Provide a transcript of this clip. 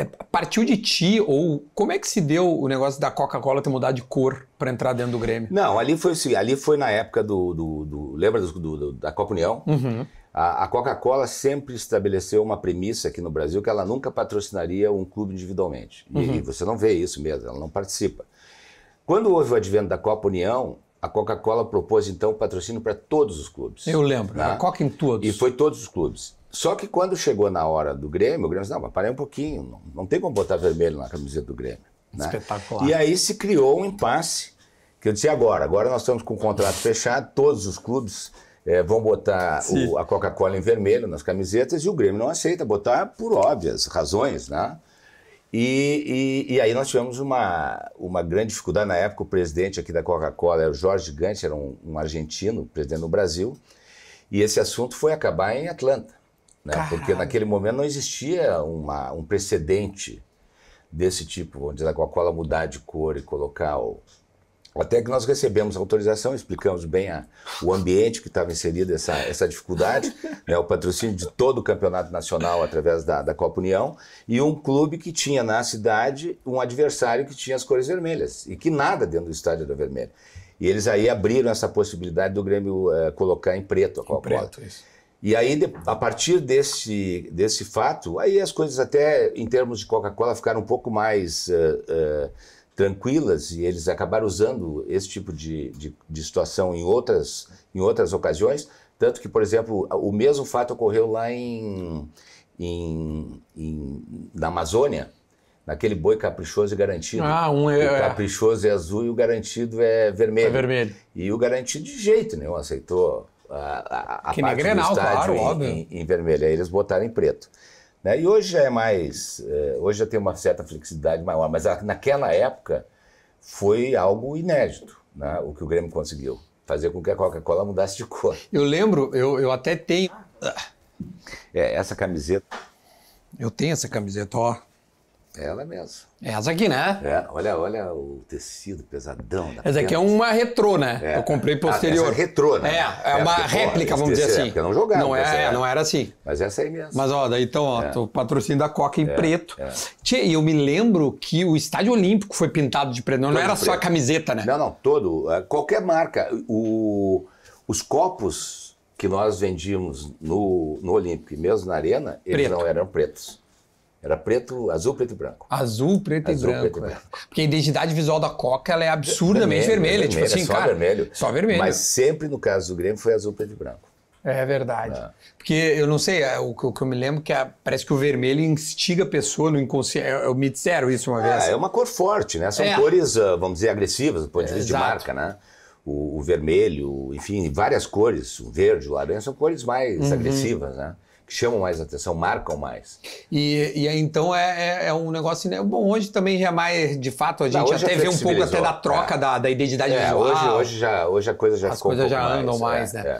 É, partiu de ti ou como é que se deu o negócio da Coca-Cola ter mudado de cor para entrar dentro do Grêmio? Não, ali foi assim, ali foi na época do, do, do lembra do, do, da Copa União. Uhum. A, a Coca-Cola sempre estabeleceu uma premissa aqui no Brasil que ela nunca patrocinaria um clube individualmente. E, uhum. e você não vê isso mesmo, ela não participa. Quando houve o advento da Copa União, a Coca-Cola propôs então patrocínio para todos os clubes. Eu lembro, né? a Coca em todos. E foi todos os clubes. Só que quando chegou na hora do Grêmio, o Grêmio disse, não, parei um pouquinho, não, não tem como botar vermelho na camiseta do Grêmio. Né? Espetacular. E aí se criou um impasse, que eu disse agora, agora nós estamos com o contrato fechado, todos os clubes é, vão botar o, a Coca-Cola em vermelho nas camisetas e o Grêmio não aceita botar por óbvias razões, né? E, e, e, aí nós tivemos uma, uma grande dificuldade. Na época, o presidente aqui da Coca-Cola era o Jorge Gante, era um, um, argentino, presidente do Brasil. E esse assunto foi acabar em Atlanta. Né? Porque naquele momento não existia uma, um precedente desse tipo, onde a Coca-Cola mudar de cor e colocar o... Até que nós recebemos a autorização, explicamos bem a, o ambiente que estava inserido essa, essa dificuldade, né, o patrocínio de todo o campeonato nacional através da, da Copa União, e um clube que tinha na cidade um adversário que tinha as cores vermelhas, e que nada dentro do estádio era vermelho. E eles aí abriram essa possibilidade do Grêmio é, colocar em preto a Coca-Cola. Em preto, isso. E aí, a partir desse, desse fato, aí as coisas até em termos de Coca-Cola ficaram um pouco mais uh, uh, tranquilas e eles acabaram usando esse tipo de, de, de, situação em outras, em outras ocasiões. Tanto que, por exemplo, o mesmo fato ocorreu lá em, em, em na Amazônia, naquele boi caprichoso e garantido. Ah, um é. O é. caprichoso é azul e o garantido é vermelho. É vermelho. E o garantido de jeito nenhum aceitou a, a que parte do Grenal, estádio claro, em, em, em, vermelho, aí eles botaram em preto. Né? E hoje já é mais, eh, hoje já tem uma certa flexibilidade maior, mas naquela época foi algo inédito né? o que o Grêmio conseguiu, fazer com que a Coca-Cola mudasse de cor. Eu lembro, eu, eu até tenho... É, essa camiseta... Eu tenho essa camiseta, ó. Ela mesmo. Essa aqui, né? É, olha, olha o tecido pesadão. Da essa aqui é uma retrô, né? É. Eu comprei ah, posterior. Ah, é retrô, né? É, é, é uma porque, réplica, vamos dizer é, assim. Porque não jogava. Não, é, era. É. não era assim. Mas essa aí é mesmo. Mas ó, daí então, ó, o patrocínio da Coca em preto. E eu me lembro que o Estádio Olímpico foi pintado de preto. Não, não era preto. só a camiseta, né? Não, não, todo. Qualquer marca. O, os copos que nós vendíamos no, no Olímpico mesmo na Arena, eles não eram pretos. Era preto, azul, preto e branco. Azul, preto, azul, e, branco, preto é. e branco. Porque a identidade visual da Coca ela é absurdamente vermelha. Vermelho, tipo assim, só cara, vermelho. Só vermelho. Mas sempre no caso do Grêmio foi azul, preto e branco. É verdade. Ah. Porque eu não sei, é, o que, o que eu me lembro que parece que o vermelho instiga a pessoa no inconsciente. Eu, é, eu me disseram isso uma ah, vez. É, é uma cor forte, né? São é. cores, ah, vamos dizer, agressivas do ponto de vista de marca, né? O, o, vermelho, enfim, várias cores, o verde, o laranja, são cores mais uhum. agressivas, né? chamam mais atenção, marcam mais. E, e então é, é, é, um negócio. Né? Bom, hoje também já é mais, de fato, a gente não, até vê um pouco até da troca é. da, da identidade é, visual. Hoje, hoje, já, hoje a coisa já As ficou coisas um já mais, andam mais, é, né?